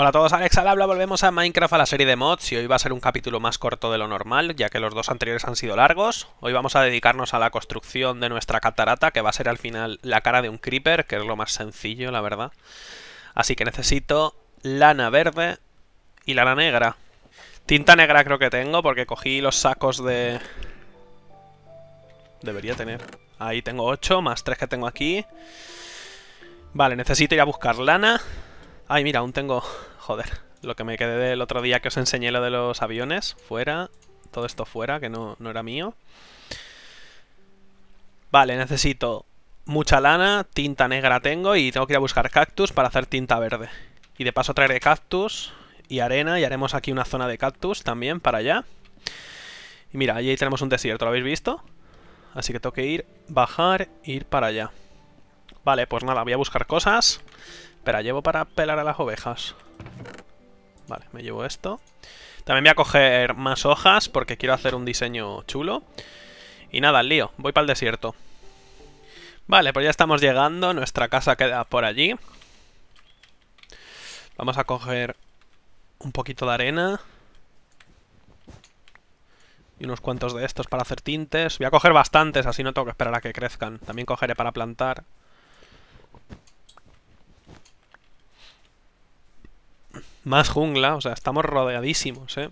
Hola a todos, Alex al habla, volvemos a Minecraft a la serie de mods y hoy va a ser un capítulo más corto de lo normal, ya que los dos anteriores han sido largos. Hoy vamos a dedicarnos a la construcción de nuestra catarata, que va a ser al final la cara de un creeper, que es lo más sencillo, la verdad. Así que necesito lana verde y lana negra. Tinta negra creo que tengo, porque cogí los sacos de... Debería tener. Ahí tengo 8, más tres que tengo aquí. Vale, necesito ir a buscar lana... Ay, mira, aún tengo Joder, lo que me quedé del otro día que os enseñé lo de los aviones, fuera. Todo esto fuera, que no, no era mío. Vale, necesito mucha lana, tinta negra tengo y tengo que ir a buscar cactus para hacer tinta verde. Y de paso traeré cactus y arena y haremos aquí una zona de cactus también para allá. Y mira, allí tenemos un desierto, ¿lo habéis visto? Así que tengo que ir, bajar ir para allá. Vale, pues nada, voy a buscar cosas. Pero llevo para pelar a las ovejas. Vale, me llevo esto. También voy a coger más hojas porque quiero hacer un diseño chulo. Y nada, lío. Voy para el desierto. Vale, pues ya estamos llegando. Nuestra casa queda por allí. Vamos a coger un poquito de arena. Y unos cuantos de estos para hacer tintes. Voy a coger bastantes, así no tengo que esperar a que crezcan. También cogeré para plantar. Más jungla, o sea, estamos rodeadísimos, ¿eh?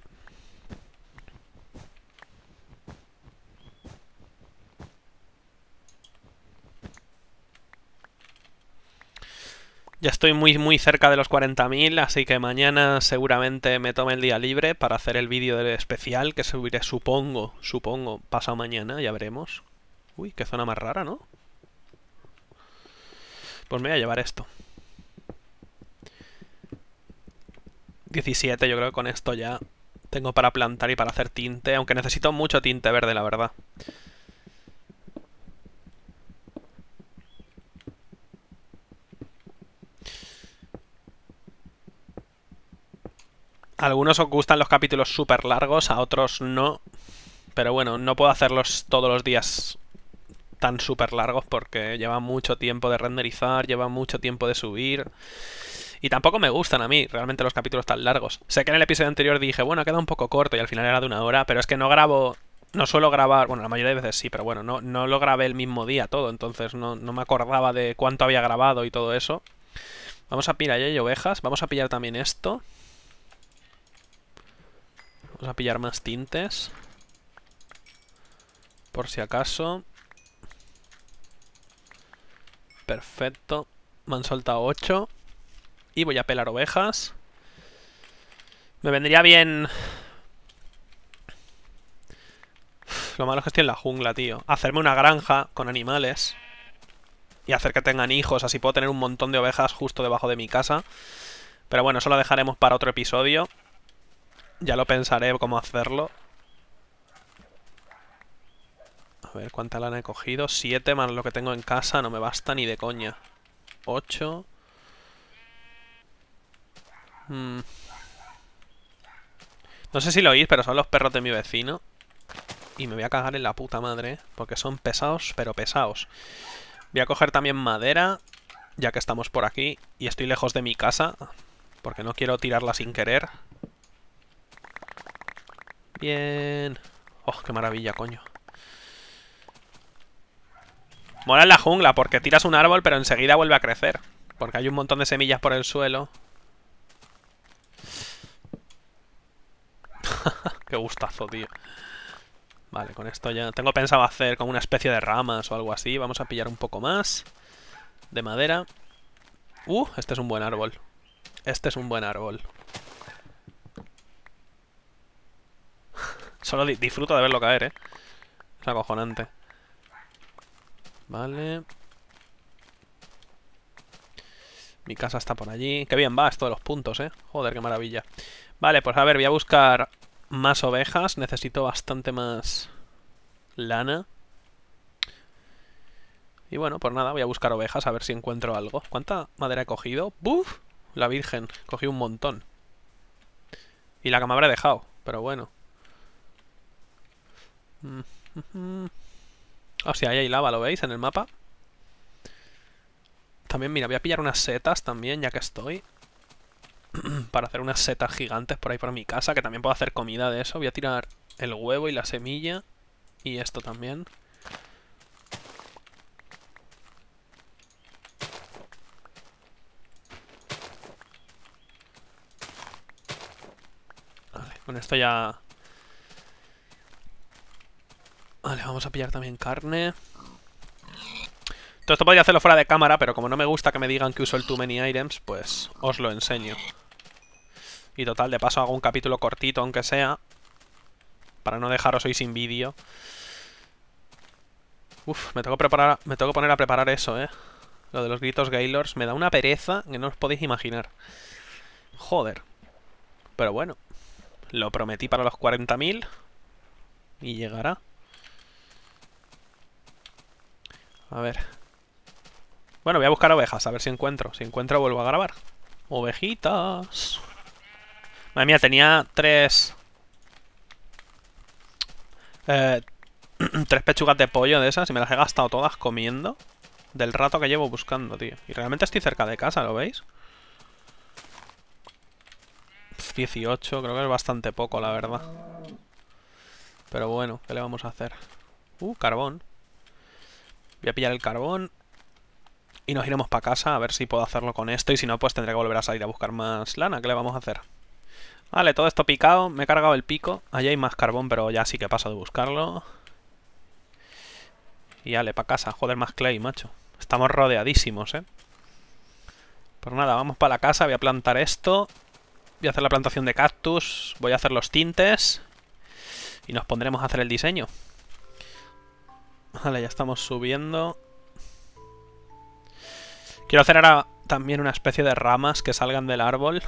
Ya estoy muy, muy cerca de los 40.000, así que mañana seguramente me tome el día libre para hacer el vídeo especial que subiré, supongo, supongo, pasado mañana, ya veremos. Uy, qué zona más rara, ¿no? Pues me voy a llevar esto. 17 yo creo que con esto ya tengo para plantar y para hacer tinte, aunque necesito mucho tinte verde, la verdad. algunos os gustan los capítulos súper largos, a otros no. Pero bueno, no puedo hacerlos todos los días tan súper largos porque lleva mucho tiempo de renderizar, lleva mucho tiempo de subir. Y tampoco me gustan a mí realmente los capítulos tan largos. Sé que en el episodio anterior dije, bueno, queda un poco corto y al final era de una hora, pero es que no grabo no suelo grabar, bueno, la mayoría de veces sí, pero bueno, no, no lo grabé el mismo día todo, entonces no, me acordaba de cuánto había grabado y todo eso. Vamos a pillar, ¿eh? y ovejas, vamos a pillar también esto. Vamos a pillar más tintes. Por si acaso. Perfecto. Me han soltado 8. Y voy a pelar ovejas. Me vendría bien... lo malo es que estoy en la jungla, tío. Hacerme una granja con animales. Y hacer que tengan hijos. Así puedo tener un montón de ovejas justo debajo de mi casa. Pero bueno, eso lo dejaremos para otro episodio. Ya lo pensaré cómo hacerlo. A ver, ¿cuánta lana he cogido? Siete más lo que tengo en casa. No me basta ni de coña. Ocho... Hmm. No sé si lo oís, pero son los perros de mi vecino. Y me voy a cagar en la puta madre, porque son pesados, pero pesados. Voy a coger también madera, ya que estamos por aquí. Y estoy lejos de mi casa, porque no quiero tirarla sin querer. Bien. Oh, qué maravilla, coño. Mola en la jungla, porque tiras un árbol, pero enseguida vuelve a crecer. Porque hay un montón de semillas por el suelo. Qué gustazo, tío. Vale, con esto ya... Tengo pensado hacer como una especie de ramas o algo así. Vamos a pillar un poco más de madera. Uh, este es un buen árbol. Este es un buen árbol. Solo disfruto de verlo caer, ¿eh? Es acojonante. Vale. Mi casa está por allí. Qué bien va esto de los puntos, ¿eh? Joder, qué maravilla. Vale, pues a ver, voy a buscar más ovejas, necesito bastante más lana. Y bueno, por pues nada, voy a buscar ovejas a ver si encuentro algo. ¿Cuánta madera he cogido? ¡Buf! La virgen, cogí un montón. Y la cama he dejado, pero bueno. Mm, o oh, sea, ahí hay lava, ¿lo veis en el mapa? También, mira, voy a pillar unas setas también, ya que estoy. para hacer unas setas gigantes por ahí por mi casa, que también puedo hacer comida de eso. Voy a tirar el huevo y la semilla y esto también. Vale, con esto ya... Vale, vamos a pillar también carne. Todo esto podría hacerlo fuera de cámara, pero como no me gusta que me digan que uso el too many items, pues os lo enseño. Y total, de paso hago un capítulo cortito, aunque sea. Para no dejaros hoy sin vídeo. Uf, me tengo, preparar, me tengo que poner a preparar eso, ¿eh? Lo de los gritos Gaylords me da una pereza que no os podéis imaginar. Joder. Pero bueno. Lo prometí para los 40.000. Y llegará. A ver. Bueno, voy a buscar ovejas, a ver si encuentro. Si encuentro, vuelvo a grabar. Ovejitas. Madre mía, tenía tres... Eh, tres pechugas de pollo de esas y me las he gastado todas comiendo del rato que llevo buscando, tío. Y realmente estoy cerca de casa, ¿lo veis? 18, creo que es bastante poco, la verdad. Pero bueno, ¿qué le vamos a hacer? Uh, carbón. Voy a pillar el carbón. Y nos iremos para casa a ver si puedo hacerlo con esto. Y si no, pues tendré que volver a salir a buscar más lana. ¿Qué le vamos a hacer? Vale, todo esto picado. Me he cargado el pico. Allá hay más carbón, pero ya sí que paso de buscarlo. Y dale, para casa. Joder, más clay, macho. Estamos rodeadísimos, ¿eh? Pues nada, vamos para la casa. Voy a plantar esto. Voy a hacer la plantación de cactus. Voy a hacer los tintes. Y nos pondremos a hacer el diseño. Vale, ya estamos subiendo. Quiero hacer ahora también una especie de ramas que salgan del árbol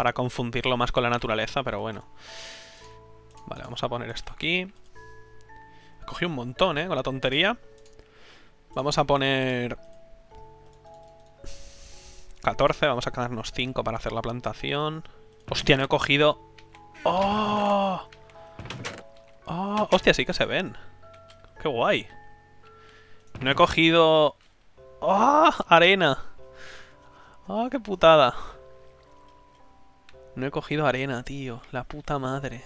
para confundirlo más con la naturaleza, pero bueno. Vale, vamos a poner esto aquí. He cogido un montón, ¿eh? Con la tontería. Vamos a poner... 14, vamos a quedarnos 5 para hacer la plantación. Hostia, no he cogido... ¡Oh! ¡Oh! Hostia, sí que se ven. ¡Qué guay! No he cogido... ¡Oh! Arena. ¡Oh, qué putada! No he cogido arena, tío. La puta madre.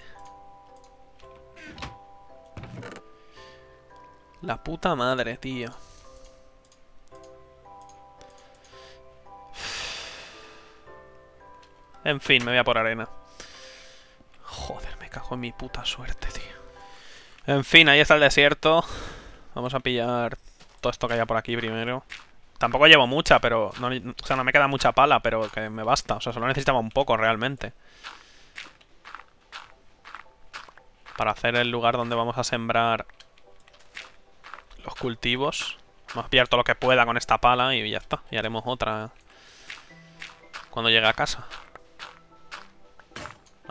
La puta madre, tío. En fin, me voy a por arena. Joder, me cago en mi puta suerte, tío. En fin, ahí está el desierto. Vamos a pillar todo esto que haya por aquí primero. Tampoco llevo mucha, pero... No, o sea, no me queda mucha pala, pero que me basta. O sea, solo necesitaba un poco realmente. Para hacer el lugar donde vamos a sembrar los cultivos. Vamos a lo que pueda con esta pala y ya está. Y haremos otra cuando llegue a casa.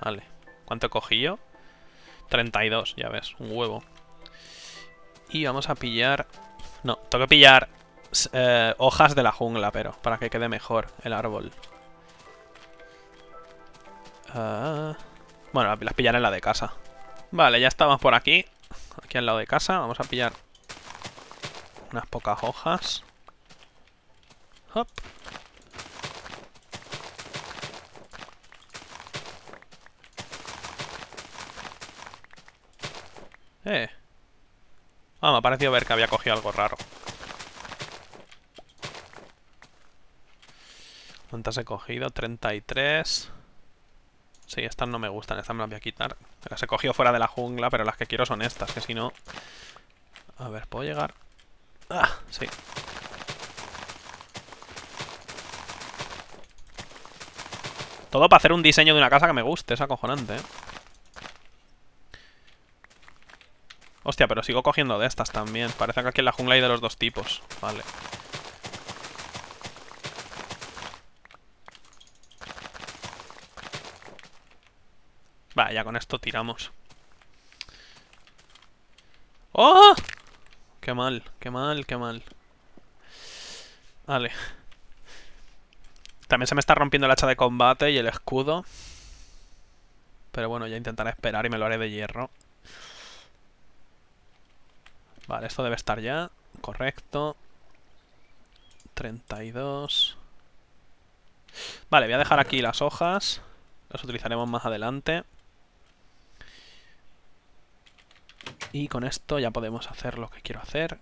Vale. ¿Cuánto he cogido? 32, ya ves. Un huevo. Y vamos a pillar... No, tengo que pillar eh, hojas de la jungla, pero, para que quede mejor el árbol. Ah, bueno, las pillaré en la de casa. Vale, ya estamos por aquí. Aquí al lado de casa. Vamos a pillar unas pocas hojas. Hop. Eh. Ah, me ha parecido ver que había cogido algo raro. ¿Cuántas he cogido? 33. Sí, estas no me gustan, estas me las voy a quitar. Las he cogido fuera de la jungla, pero las que quiero son estas, que si no... A ver, ¿puedo llegar? Ah, sí. Todo para hacer un diseño de una casa que me guste, es acojonante, ¿eh? Hostia, pero sigo cogiendo de estas también. Parece que aquí en la jungla hay de los dos tipos. Vale. Vaya, con esto tiramos. ¡Oh! Qué mal, qué mal, qué mal. Vale. También se me está rompiendo el hacha de combate y el escudo. Pero bueno, ya intentaré esperar y me lo haré de hierro. Vale, esto debe estar ya. Correcto. 32. Vale, voy a dejar aquí las hojas. Las utilizaremos más adelante. Y con esto ya podemos hacer lo que quiero hacer.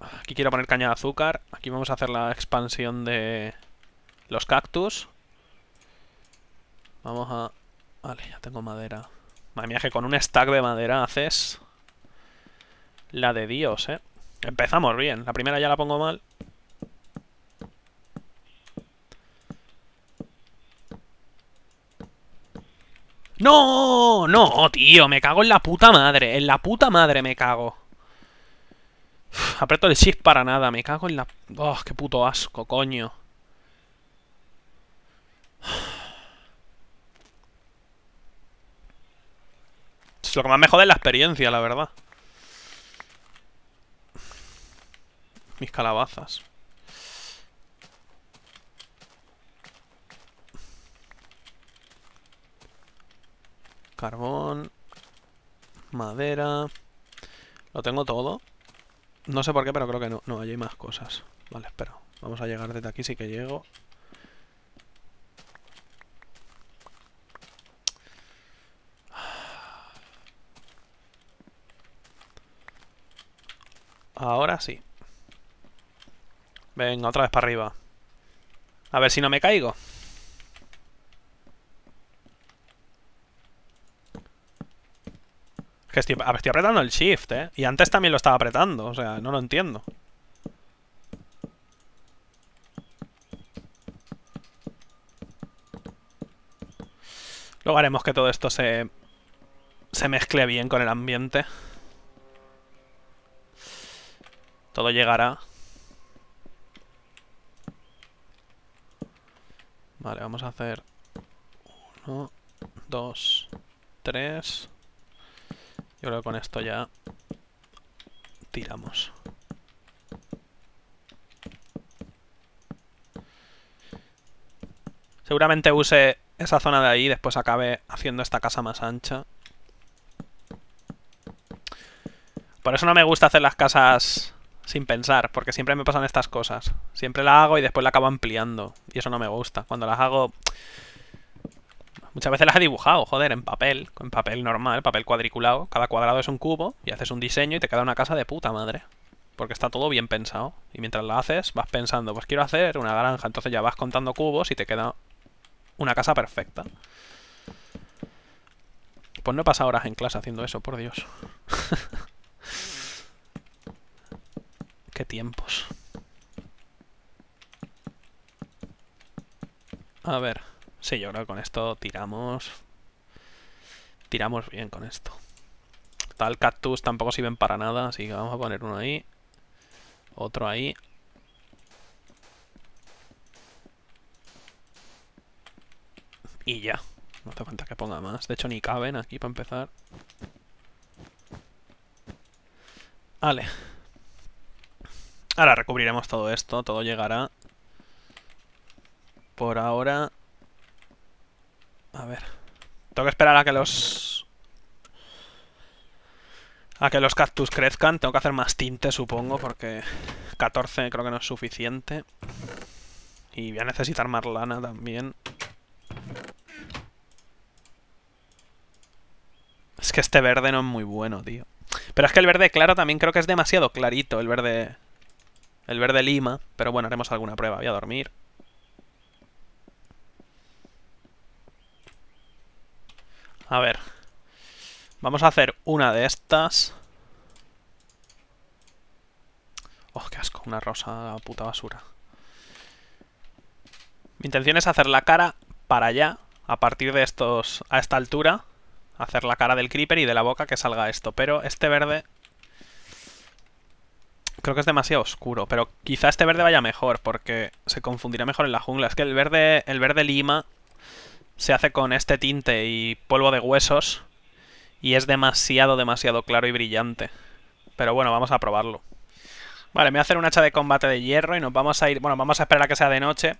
Aquí quiero poner caña de azúcar. Aquí vamos a hacer la expansión de los cactus. Vamos a... Vale, ya tengo madera. Madre mía, que con un stack de madera haces... La de Dios, ¿eh? Empezamos bien. La primera ya la pongo mal. ¡No! ¡No, tío! Me cago en la puta madre. En la puta madre me cago. Apreto el shift para nada. Me cago en la... ¡Oh, qué puto asco, coño! Es lo que más me jode es la experiencia, la verdad. Mis calabazas. Carbón. Madera. Lo tengo todo. No sé por qué, pero creo que no. No, allí hay más cosas. Vale, espero. Vamos a llegar desde aquí, sí que llego. Ahora sí. Venga, otra vez para arriba. A ver si no me caigo. estoy, apretando el shift, ¿eh? Y antes también lo estaba apretando, o sea, no lo entiendo. Luego haremos que todo esto se, se mezcle bien con el ambiente. Todo llegará. Vale, vamos a hacer... Uno, dos, tres... Yo creo que con esto ya tiramos. Seguramente use esa zona de ahí y después acabe haciendo esta casa más ancha. Por eso no me gusta hacer las casas sin pensar, porque siempre me pasan estas cosas. Siempre la hago y después la acabo ampliando. Y eso no me gusta. Cuando las hago Muchas veces las he dibujado, joder, en papel, en papel normal, papel cuadriculado. Cada cuadrado es un cubo y haces un diseño y te queda una casa de puta madre. Porque está todo bien pensado. Y mientras la haces, vas pensando, pues quiero hacer una granja. Entonces ya vas contando cubos y te queda una casa perfecta. Pues no he pasado horas en clase haciendo eso, por Dios. Qué tiempos. A ver. Sí, yo con esto tiramos... Tiramos bien con esto. Tal cactus tampoco sirven para nada, así que vamos a poner uno ahí. Otro ahí. Y ya. No hace falta que ponga más. De hecho, ni caben aquí para empezar. Vale. Ahora recubriremos todo esto. Todo llegará. Por ahora a ver. Tengo que esperar a que los... A que los cactus crezcan. Tengo que hacer más tinte, supongo, porque 14 creo que no es suficiente. Y voy a necesitar más lana también. Es que este verde no es muy bueno, tío. Pero es que el verde claro también creo que es demasiado clarito, el verde... El verde lima. Pero bueno, haremos alguna prueba. Voy a dormir. A ver. Vamos a hacer una de estas. Oh, qué asco, una rosa puta basura. Mi intención es hacer la cara para allá, a partir de estos... a esta altura. Hacer la cara del creeper y de la boca que salga esto. Pero este verde... Creo que es demasiado oscuro, pero quizá este verde vaya mejor, porque se confundirá mejor en la jungla. Es que el verde, el verde lima se hace con este tinte y polvo de huesos y es demasiado, demasiado claro y brillante. Pero bueno, vamos a probarlo. Vale, me voy a hacer un hacha de combate de hierro y nos vamos a ir... Bueno, vamos a esperar a que sea de noche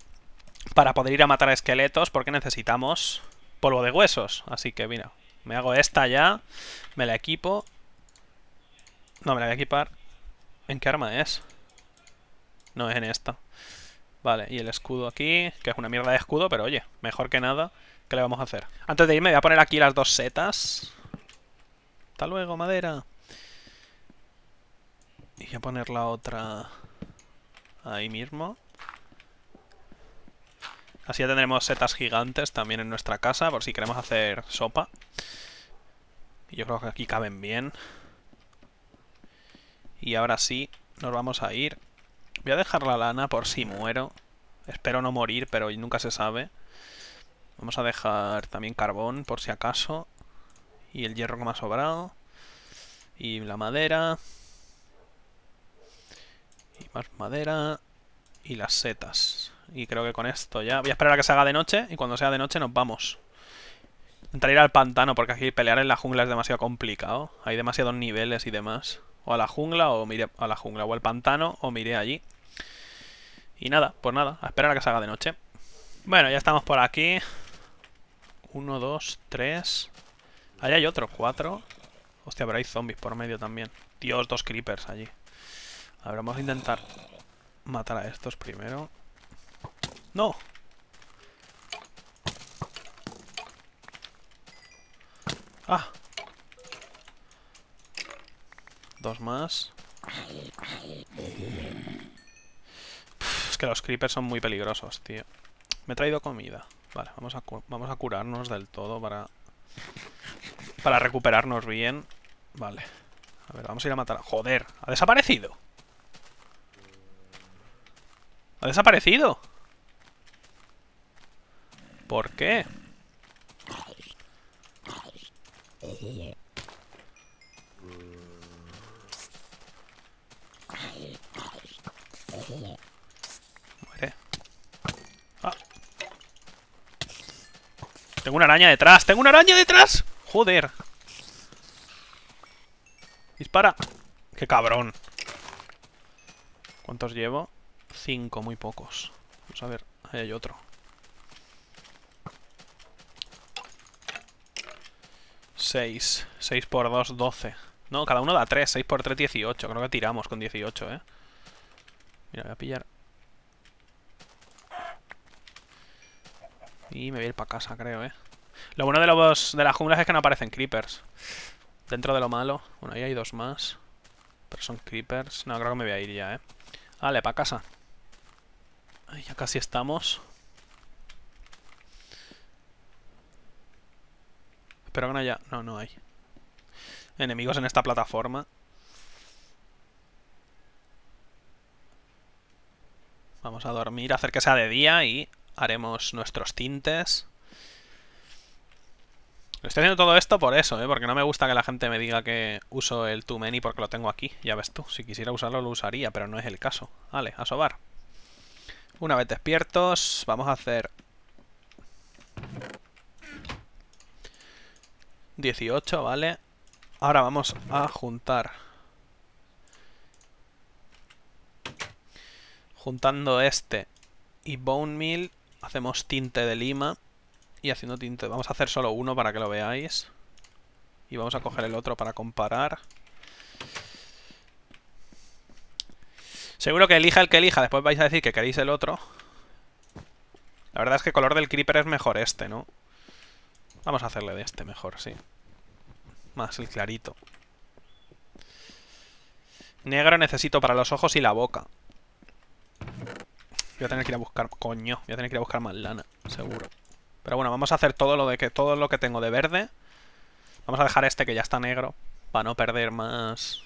para poder ir a matar esqueletos porque necesitamos polvo de huesos. Así que mira, me hago esta ya, me la equipo. No, me la voy a equipar. ¿En qué arma es? No es en esta. Vale, y el escudo aquí, que es una mierda de escudo, pero oye, mejor que nada. ¿Qué le vamos a hacer? Antes de irme voy a poner aquí las dos setas. Hasta luego, madera. Y voy a poner la otra ahí mismo. Así ya tendremos setas gigantes también en nuestra casa, por si queremos hacer sopa. Y yo creo que aquí caben bien. Y ahora sí, nos vamos a ir Voy a dejar la lana por si muero. Espero no morir, pero nunca se sabe. Vamos a dejar también carbón, por si acaso. Y el hierro que me ha sobrado. Y la madera. Y más madera. Y las setas. Y creo que con esto ya... Voy a esperar a que se haga de noche. Y cuando sea de noche nos vamos. Entrar ir al pantano, porque aquí pelear en la jungla es demasiado complicado. Hay demasiados niveles y demás o a la jungla o mire a la jungla o al pantano o miré allí. Y nada, pues nada, a esperar a que salga de noche. Bueno, ya estamos por aquí. Uno, dos, tres. Allá hay otro, cuatro. Hostia, habrá zombies por medio también. Dios, dos creepers allí. A ver, vamos a intentar matar a estos primero. ¡No! ¡Ah! Dos más. es que los creepers son muy peligrosos, tío. Me he traído comida. Vale, vamos a, vamos a curarnos del todo para... Para recuperarnos bien. Vale. A ver, vamos a ir a matar... ¡Joder! ¡Ha desaparecido! ¡Ha desaparecido! ¿Por qué? Ah. Tengo una araña detrás. ¡Tengo una araña detrás! ¡Joder! Dispara. ¡Qué cabrón! ¿Cuántos llevo? Cinco, muy pocos. Vamos a ver. Ahí hay otro. Seis. Seis por dos, doce. No, cada uno da tres. Seis por tres, dieciocho. Creo que tiramos con dieciocho, ¿eh? Mira, voy a pillar. Y me voy a ir para casa, creo, ¿eh? Lo bueno de, los, de las junglas es que no aparecen creepers. Dentro de lo malo. Bueno, ahí hay dos más. Pero son creepers. No, creo que me voy a ir ya, ¿eh? Vale, para casa. ya casi estamos. Espero que no haya... No, no hay. Enemigos en esta plataforma. Vamos a dormir, hacer que sea de día y haremos nuestros tintes. Estoy haciendo todo esto por eso, ¿eh? porque no me gusta que la gente me diga que uso el Too many porque lo tengo aquí. Ya ves tú, si quisiera usarlo lo usaría, pero no es el caso. Vale, a sobar. Una vez despiertos, vamos a hacer... 18, vale. Ahora vamos a juntar Juntando este y Bone Meal, hacemos tinte de lima. Y haciendo tinte, vamos a hacer solo uno para que lo veáis. Y vamos a coger el otro para comparar. Seguro que elija el que elija, después vais a decir que queréis el otro. La verdad es que el color del creeper es mejor este, ¿no? Vamos a hacerle de este mejor, sí. Más el clarito. Negro necesito para los ojos y la boca. Voy a tener que ir a buscar, coño, voy a tener que ir a buscar más lana, seguro. Pero bueno, vamos a hacer todo lo de que todo lo que tengo de verde. Vamos a dejar este que ya está negro para no perder más.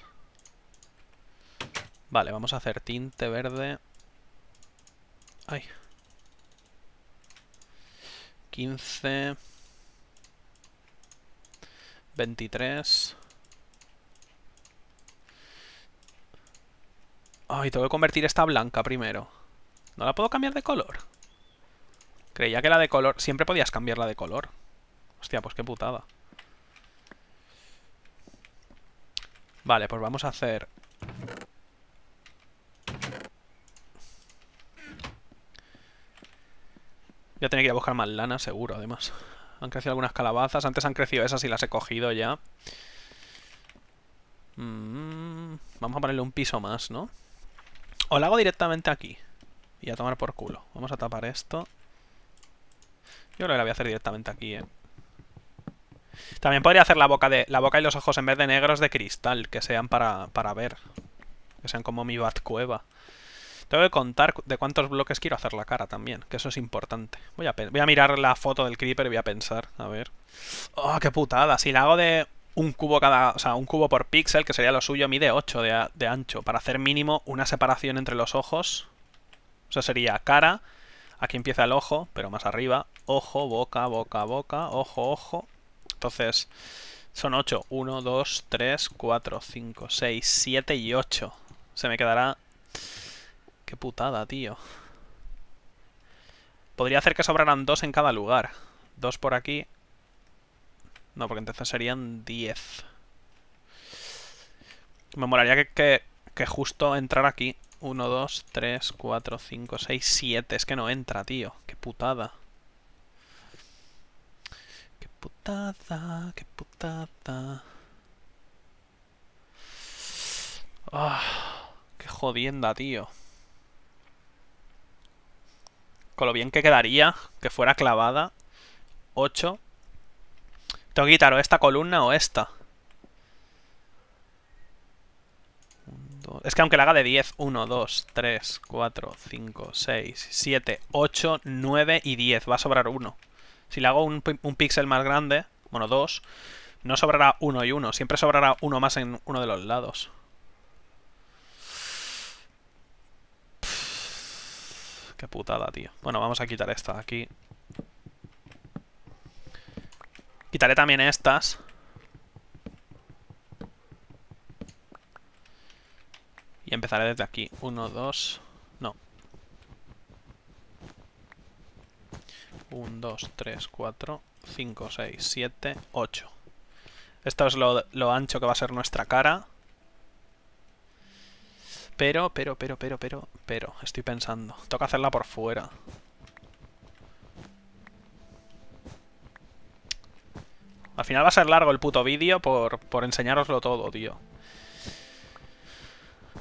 Vale, vamos a hacer tinte verde. Ay. 15 23 Ay, tengo que convertir esta blanca primero. ¿No la puedo cambiar de color? Creía que la de color... Siempre podías cambiarla de color. Hostia, pues qué putada. Vale, pues vamos a hacer... Ya tenía que ir a buscar más lana, seguro, además. Han crecido algunas calabazas. Antes han crecido esas y las he cogido ya. Mm, vamos a ponerle un piso más, ¿no? O la hago directamente aquí. Y a tomar por culo. Vamos a tapar esto. Yo creo que la voy a hacer directamente aquí, eh. También podría hacer la boca, de, la boca y los ojos en vez de negros de cristal, que sean para, para ver. Que sean como mi batcueva. Tengo que contar de cuántos bloques quiero hacer la cara también, que eso es importante. Voy a, voy a mirar la foto del creeper y voy a pensar, a ver. ¡Oh, qué putada! Si la hago de un cubo cada, o sea, un cubo por píxel, que sería lo suyo, mide 8 de, de, ancho, para hacer mínimo una separación entre los ojos. O sea, sería cara, aquí empieza el ojo, pero más arriba, ojo, boca, boca, boca, ojo, ojo. Entonces, son 8. 1, 2, 3, 4, 5, 6, 7 y 8. Se me quedará... Qué putada, tío. Podría hacer que sobraran 2 en cada lugar. Dos por aquí, no, porque entonces serían 10. Me molaría que, justo entrar aquí. 1, 2, 3, 4, 5, 6, 7. Es que no entra, tío. Qué putada. Qué putada, qué putada. Ah, qué jodienda, tío. Con lo bien que quedaría que fuera clavada. 8 tengo que quitar o esta columna o esta. Es que aunque la haga de 10, 1, 2, 3, 4, 5, 6, 7, 8, 9 y 10. Va a sobrar uno Si le hago un, píxel más grande, bueno, 2, no sobrará uno y uno Siempre sobrará uno más en uno de los lados. Qué putada, tío. Bueno, vamos a quitar esta de aquí quitaré también estas. y empezaré desde aquí, 1, 2, no 1, 2, 3, 4, 5, 6, 7, 8 esto es lo ancho que va a ser nuestra cara pero, pero, pero, pero, pero, pero, estoy pensando, toca hacerla por fuera Al final va a ser largo el puto vídeo por, por todo, tío.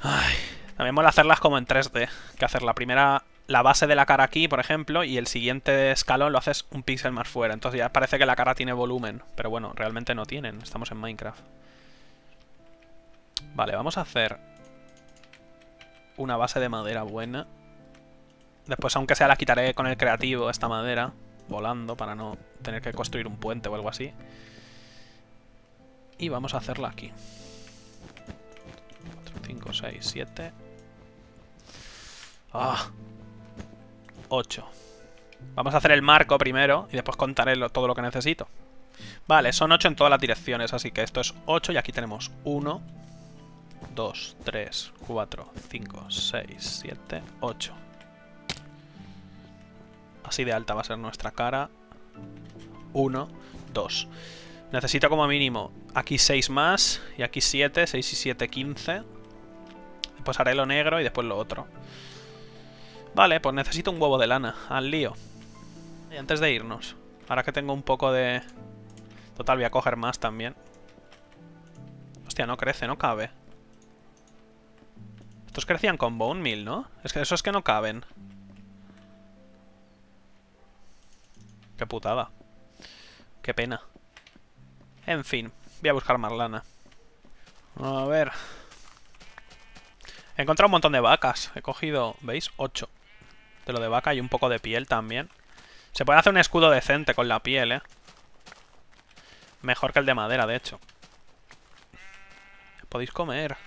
Ay, también mola hacerlas como en 3D. Que hacer la primera, la base de la cara aquí, por ejemplo, y el siguiente escalón lo haces un píxel más fuera. Entonces ya parece que la cara tiene volumen. Pero bueno, realmente no tienen. Estamos en Minecraft. Vale, vamos a hacer una base de madera buena. Después, aunque sea, la quitaré con el creativo, esta madera volando para no tener que construir un puente o algo así. Y vamos a hacerla aquí. 4, 5, 6, 7... ¡Ah! 8. Vamos a hacer el marco primero y después contaré todo lo que necesito. Vale, son 8 en todas las direcciones, así que esto es 8 y aquí tenemos 1, 2, 3, 4, 5, 6, 7, 8. Así de alta va a ser nuestra cara. uno, dos. Necesito como mínimo aquí seis más y aquí siete, 6 y 7, 15. Después haré lo negro y después lo otro. Vale, pues necesito un huevo de lana, al lío. Y antes de irnos, ahora que tengo un poco de... Total, voy a coger más también. Hostia, no crece, no cabe. Estos crecían con Bone mill, ¿no? Es que eso es que no caben. Qué putada. Qué pena. En fin, voy a buscar más lana. A ver. He encontrado un montón de vacas. He cogido, ¿veis? 8. De lo de vaca y un poco de piel también. Se puede hacer un escudo decente con la piel, ¿eh? Mejor que el de madera, de hecho. Podéis comer.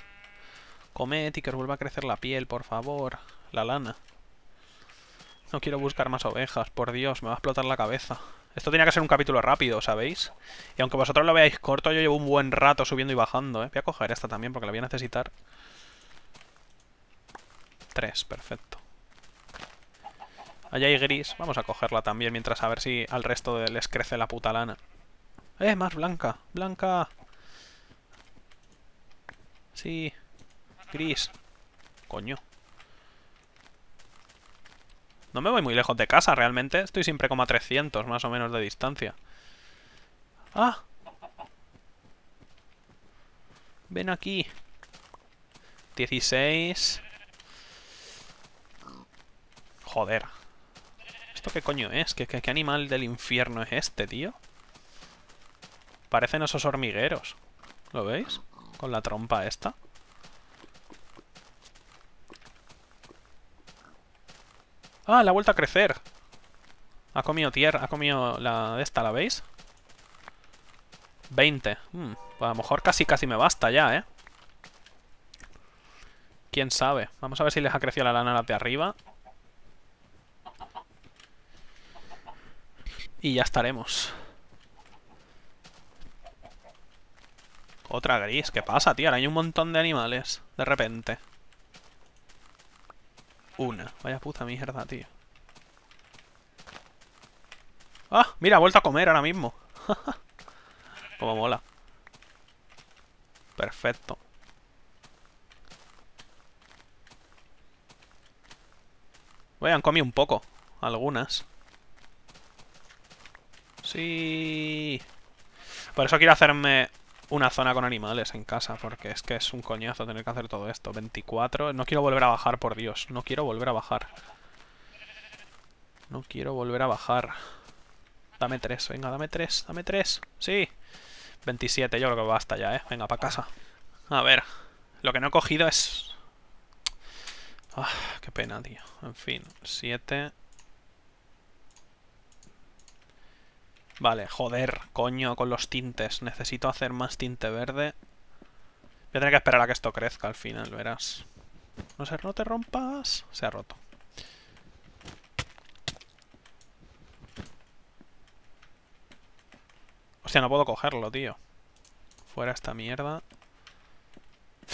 Comed y que os vuelva a crecer la piel, por favor. La lana. No quiero buscar más ovejas, por Dios, me va a explotar la cabeza. Esto tenía que ser un capítulo rápido, ¿sabéis? Y aunque vosotros lo veáis corto, yo llevo un buen rato subiendo y bajando, ¿eh? Voy a coger esta también porque la voy a necesitar. Tres, perfecto. Allá hay gris, vamos a cogerla también mientras a ver si al resto les crece la puta lana. ¡Eh, más blanca! ¡Blanca! Sí, gris. Coño. No me voy muy lejos de casa, realmente. Estoy siempre como a 300, más o menos, de distancia. ¡Ah! Ven aquí. 16. Joder. ¿Esto qué coño es? ¿Qué, qué, animal del infierno es este, tío? Parecen esos hormigueros. ¿Lo veis? Con la trompa esta. ¡Ah, la ha vuelto a crecer! Ha comido tierra, ha comido la de esta, ¿la veis? 20. Hmm, pues a lo mejor casi casi me basta ya, ¿eh? ¿Quién sabe? Vamos a ver si les ha crecido la lana a de arriba. Y ya estaremos. Otra gris. ¿Qué pasa, tío? Ahora hay un montón de animales. De repente. Una. Vaya puta mierda, tío. ¡Ah! Mira, ha vuelto a comer ahora mismo. Como mola. Perfecto. Bueno, han comido un poco. Algunas. Sí. Por eso quiero hacerme una zona con animales en casa, porque es que es un coñazo tener que hacer todo esto. 24, no quiero volver a bajar, por Dios, no quiero volver a bajar. No quiero volver a bajar. Dame tres, venga, dame tres, dame tres, sí. 27, yo creo que basta ya, eh. Venga, para casa. A ver, lo que no he cogido es... Ah, qué pena, tío. En fin, 7, Vale, joder, coño, con los tintes. Necesito hacer más tinte verde. Voy a tener que esperar a que esto crezca al final, verás. No sé no te rompas. Se ha roto. Hostia, no puedo cogerlo, tío. Fuera esta mierda.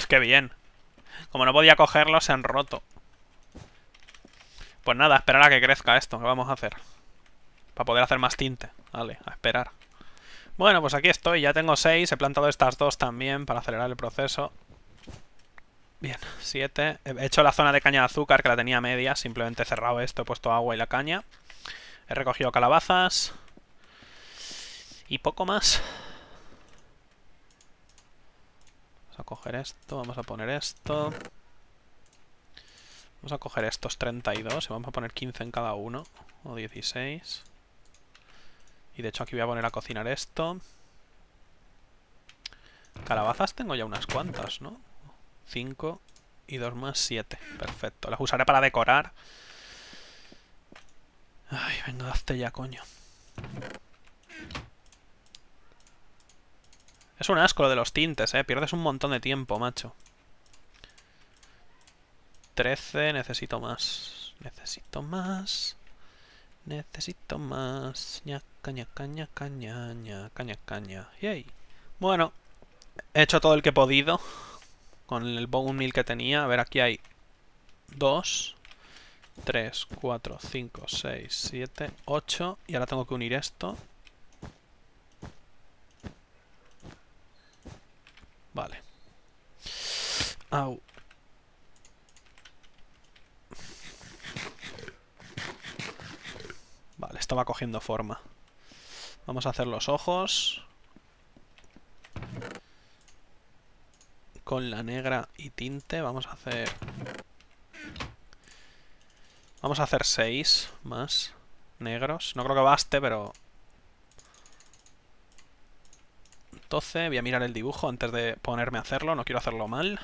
¡Qué bien! Como no podía cogerlo, se han roto. Pues nada, esperar a que crezca esto. ¿Qué vamos a hacer? Para poder hacer más tinte. Vale, a esperar. Bueno, pues aquí estoy. Ya tengo 6. He plantado estas dos también para acelerar el proceso. Bien, 7. He hecho la zona de caña de azúcar que la tenía media. Simplemente he cerrado esto, he puesto agua y la caña. He recogido calabazas. Y poco más. Vamos a coger esto, vamos a poner esto. Vamos a coger estos 32 y vamos a poner 15 en cada uno. O 16. Y de hecho aquí voy a poner a cocinar esto. Calabazas tengo ya unas cuantas, ¿no? Cinco y dos más siete. Perfecto. Las usaré para decorar. Ay, venga, hazte ya, coño. Es un asco lo de los tintes, ¿eh? Pierdes un montón de tiempo, macho. 13, necesito más. Necesito más. Necesito más caña, caña, caña, caña, caña. Yay. Bueno, he hecho todo el que he podido con el bone 1000 que tenía. A ver, aquí hay 2, 3, 4, 5, 6, 7, 8. Y ahora tengo que unir esto. Vale. Au. Vale, estaba cogiendo forma. Vamos a hacer los ojos. Con la negra y tinte vamos a hacer... Vamos a hacer seis más negros. No creo que baste, pero... 12. Voy a mirar el dibujo antes de ponerme a hacerlo. No quiero hacerlo mal.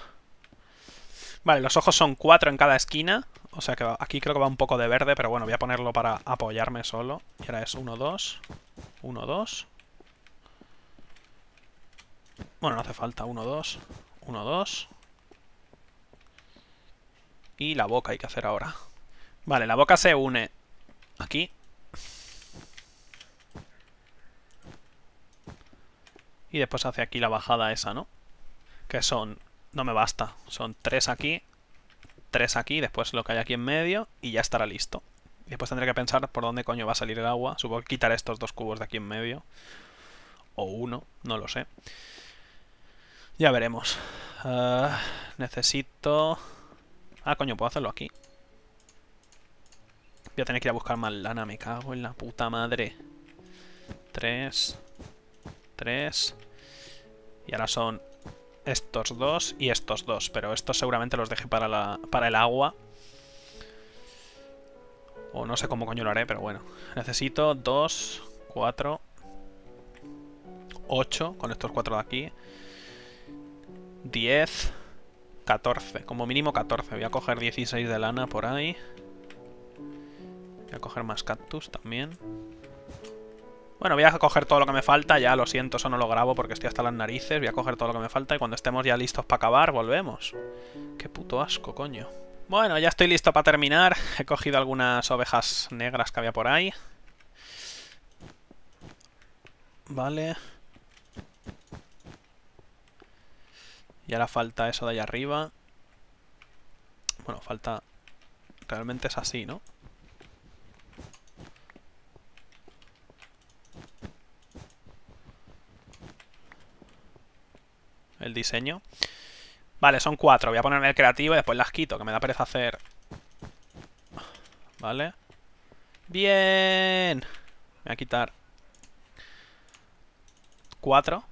Vale, los ojos son cuatro en cada esquina. O sea que aquí creo que va un poco de verde, pero bueno, voy a ponerlo para apoyarme solo. Y ahora es 1, 2... 1, 2. Bueno, no hace falta. 1, 2. 1, 2. Y la boca hay que hacer ahora. Vale, la boca se une aquí. Y después hace aquí la bajada esa, ¿no? Que son... No me basta. Son tres aquí. 3 aquí. Después lo que hay aquí en medio. Y ya estará listo. Después tendré que pensar por dónde coño va a salir el agua. Supongo quitar estos dos cubos de aquí en medio. O uno, no lo sé. Ya veremos. Ah, necesito... Ah, coño, puedo hacerlo aquí. Voy a tener que ir a buscar más lana, me cago en la puta madre. Tres. Tres. Y ahora son estos dos y estos dos. Pero estos seguramente los deje para, la, para el agua. O no sé cómo coño lo haré, pero bueno. Necesito 2, 4, 8 con estos 4 de aquí. 10, 14. Como mínimo 14. Voy a coger 16 de lana por ahí. Voy a coger más cactus también. Bueno, voy a coger todo lo que me falta. Ya, lo siento, eso no lo grabo porque estoy hasta las narices. Voy a coger todo lo que me falta y cuando estemos ya listos para acabar, volvemos. Qué puto asco, coño. Bueno, ya estoy listo para terminar. He cogido algunas ovejas negras que había por ahí. Vale. Y ahora falta eso de allá arriba. Bueno, falta... Realmente es así, ¿no? El diseño. Vale, son cuatro. Voy a ponerme el creativo y después las quito, que me da pereza hacer... Vale. Bien. Voy a quitar... Cuatro.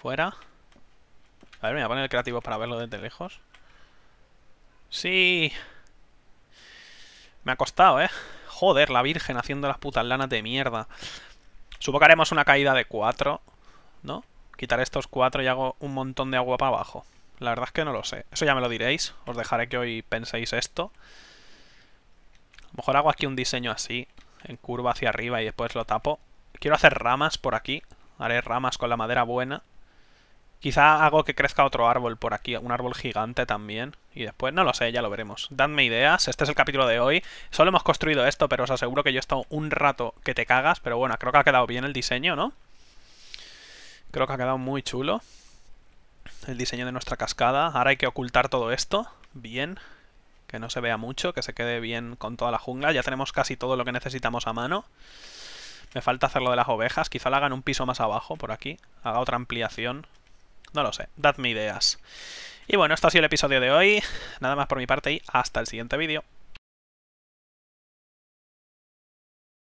Fuera. A ver, me voy a poner el creativo para verlo desde lejos. Sí. Me ha costado, ¿eh? Joder, la virgen haciendo las putas lanas de mierda. Supongo que haremos una caída de cuatro, ¿no? Quitar estos cuatro y hago un montón de agua para abajo. La verdad es que no lo sé. Eso ya me lo diréis. Os dejaré que hoy penséis esto. A lo mejor hago aquí un diseño así, en curva hacia arriba y después lo tapo. Quiero hacer ramas por aquí. Haré ramas con la madera buena. Quizá hago que crezca otro árbol por aquí, un árbol gigante también. Y después, no lo sé, ya lo veremos. Dadme ideas, este es el capítulo de hoy. Solo hemos construido esto, pero os aseguro que yo he estado un rato que te cagas. Pero bueno, creo que ha quedado bien el diseño, ¿no? Creo que ha quedado muy chulo el diseño de nuestra cascada. Ahora hay que ocultar todo esto, bien, que no se vea mucho, que se quede bien con toda la jungla. Ya tenemos casi todo lo que necesitamos a mano. Me falta hacer lo de las ovejas, quizá la hagan un piso más abajo, por aquí. Haga otra ampliación. No lo sé, dadme ideas. Y bueno, esto ha sido el episodio de hoy. Nada más por mi parte y hasta el siguiente vídeo.